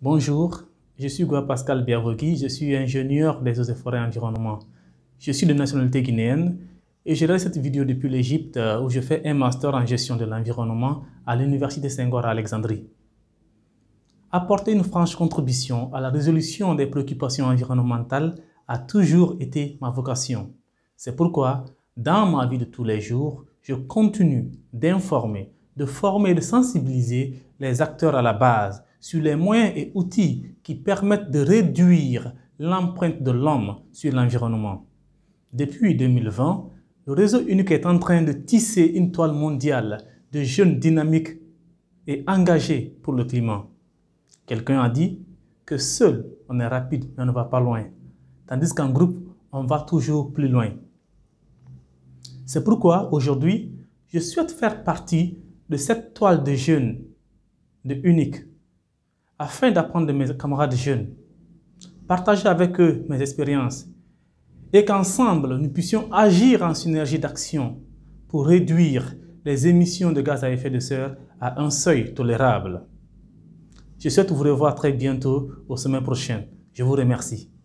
Bonjour, je suis Gua Pascal Biavogui, je suis ingénieur des eaux et forêts environnement. Je suis de nationalité guinéenne et je réalise cette vidéo depuis l'Égypte euh, où je fais un master en gestion de l'environnement à l'Université saint à Alexandrie. Apporter une franche contribution à la résolution des préoccupations environnementales a toujours été ma vocation. C'est pourquoi, dans ma vie de tous les jours, je continue d'informer, de former et de sensibiliser les acteurs à la base sur les moyens et outils qui permettent de réduire l'empreinte de l'homme sur l'environnement. Depuis 2020, le réseau unique est en train de tisser une toile mondiale de jeunes dynamiques et engagés pour le climat. Quelqu'un a dit que seul on est rapide mais on ne va pas loin, tandis qu'en groupe, on va toujours plus loin. C'est pourquoi aujourd'hui, je souhaite faire partie de cette toile de jeunes, de unique, afin d'apprendre de mes camarades jeunes, partager avec eux mes expériences, et qu'ensemble nous puissions agir en synergie d'action pour réduire les émissions de gaz à effet de serre à un seuil tolérable. Je souhaite vous revoir très bientôt au semaine prochaine. Je vous remercie.